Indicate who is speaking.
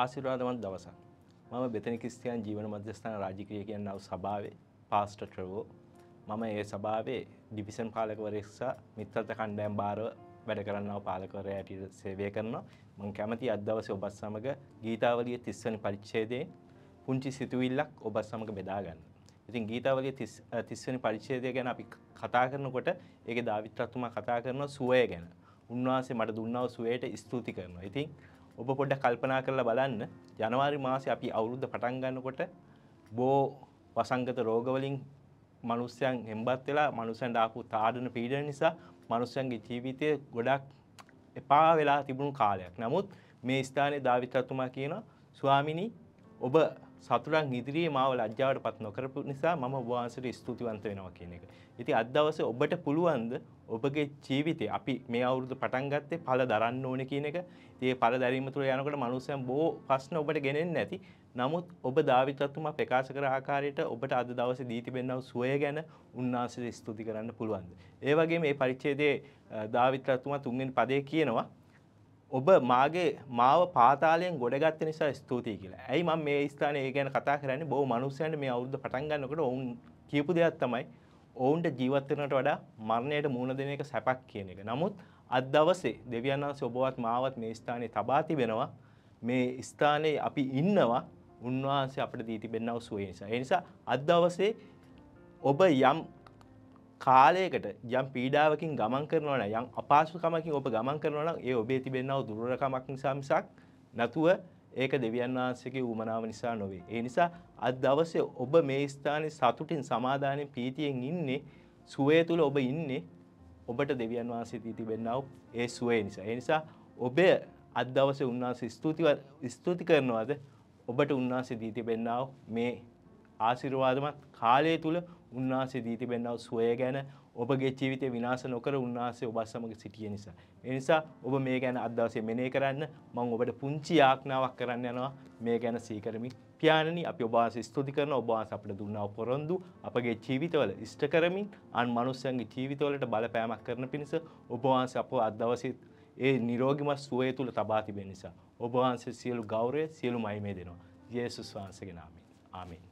Speaker 1: ආශිර්වාදවත් දවසක්. මම බෙතනි ක්‍රිස්තියානි ජීවන මධ්‍යස්ථාන රාජකීය කියනව සභාවේ පාස්ටර් ට්‍රෙවෝ. මම ඒ සභාවේ ඩිවිෂන් පාලකවරයෙක් සහ මිත්‍රත්ව කණ්ඩායම් බාරව වැඩ කරන්නව පාලකවරයා ඇටියට සේවය කරනවා. මම කැමතියි අද දවසේ ඔබත් සමග ගීතාවලිය 30 වෙනි පරිච්ඡේදයෙන් පුංචි සිතුවිල්ලක් ඔබත් සමග බෙදා ගන්න. ඉතින් ගීතාවලිය 30 30 වෙනි පරිච්ඡේදය ගැන අපි කතා කරනකොට ඒකේ දාවිත් රත්තුමා කතා කරන සුවය ගැන. උන්වහන්සේ මට දුන්නව සුවයට ස්තුති කරනවා. ඉතින් ඔබ පොඩ්ඩ කල්පනා කරලා බලන්න ජනවාරි මාසේ අපි අවුරුද්ධ පටන් ගන්නකොට බෝ වසංගත රෝගවලින් මනුස්සයන් එම්බත් වෙලා මනුස්සයන්ට ආපු තාඩන පීඩන නිසා මනුස්සයන්ගේ ජීවිතය ගොඩක් එපා වෙලා තිබුණු කාලයක්. නමුත් මේ ස්ථානයේ දාවිත්‍රතුමා කියන ස්වාමිනී ඔබ සතුරන් ඉදිරියේ මාව ලැජ්ජාවට පත් නොකරපු නිසා මම ඔබ වහන්සේට ස්තුතිවන්ත වෙනවා කියන එක. ඉතින් අද දවසේ ඔබට පුළුවන්ද ඔබගේ ජීවිතේ අපි මේ අවුරුදු පටන් ගත්තේ ඵල දරන්න ඕනේ කියන එක. ඉතින් මේ ඵල දැරීම තුළ යනකොට මනුස්සයන් බොහෝ ප්‍රශ්න ඔබට ගෙනෙන්නේ නැති. නමුත් ඔබ දාවිත් රත්තුමා ප්‍රකාශ කර ආකාරයට ඔබට අද දවසේ දී තිබෙනව සුවය ගැන උන්වහන්සේට ස්තුති කරන්න පුළුවන්ද. ඒ වගේම මේ පරිච්ඡේදයේ දාවිත් රත්තුමා තුන්වෙනි පදේ කියනවා ඔබ මාගේ මාව පාතාලයෙන් ගොඩගත්ත නිසා ස්තුතියි කියලා. ඇයි මම මේ ස්ථානයේ ඒ ගැන කතා කරන්නේ? බොහෝ මිනිස්සුන්ට මේ අවුරුද්ද පටන් ගන්නකොට ඔවුන් කියපු දෙයක් තමයි ඔවුන්ට ජීවත් වෙනට වඩා මරණයට මුහුණ දෙන එක සැපක් කියන එක. නමුත් අද දවසේ දෙවියන් වහන්සේ ඔබවත් මාවත් මේ ස්ථානයේ තබා තිබෙනවා. මේ ස්ථානයේ අපි ඉන්නවා. උන්වහන්සේ අපිට දී තිබෙනව සුවය නිසා. ඒ නිසා අද දවසේ ඔබ යම් කාලයකට යම් පීඩාවකින් ගමන් කරනවන යම් අපාසුකමකින් ඔබ ගමන් කරනවන ඒ ඔබේ තිබෙන්නව දුරකමක් නිසා මිසක් නැතුව ඒක දෙවියන් වහන්සේගේ උමනාව නිසා නොවේ. ඒ නිසා අද දවසේ ඔබ මේ ස්ථානයේ සතුටින් සමාදානයෙන් පීතියෙන් ඉන්නේ සුවේ තුල ඔබ ඉන්නේ ඔබට දෙවියන් වහන්සේ දී තිබෙන්නව ඒ සුවේ නිසා. ඒ නිසා ඔබ අද දවසේ උන්වහන්සේ ස්තුති ස්තුති කරනවාද ඔබට උන්වහන්සේ දී තිබෙන්නව මේ ආශිර්වාදමත් කාලය තුල උන්වහන්සේ දී තිබෙනා සුවය ගැන ඔබගේ ජීවිතය විනාශ නොකර උන්වහන්සේ ඔබ සමග සිටිය නිසා. ඒ නිසා ඔබ මේ ගැන අද දවසේ මෙනෙහි කරන්න මම ඔබට පුංචි ආඥාවක් කරන්න යනවා මේ ගැන සීකරමින්. පියාණනි අපි ඔබ වහන්සේ ස්තුති කරන ඔබ වහන්සේ අපිට දුන්නා පොරොන්දු අපගේ ජීවිතවල ඉෂ්ට කරමින් අන් මනුස්සයන්ගේ ජීවිතවලට බලපෑමක් කරන පිණිස ඔබ වහන්සේ අපව අද දවසේ ඒ නිරෝගිමත් සුවය තුල තබා තිබෙන නිසා ඔබ වහන්සේ සියලු ගෞරවය සියලු මහිමය දෙනවා. යේසුස් වහන්සේගේ නාමයෙන්. ආමෙන්.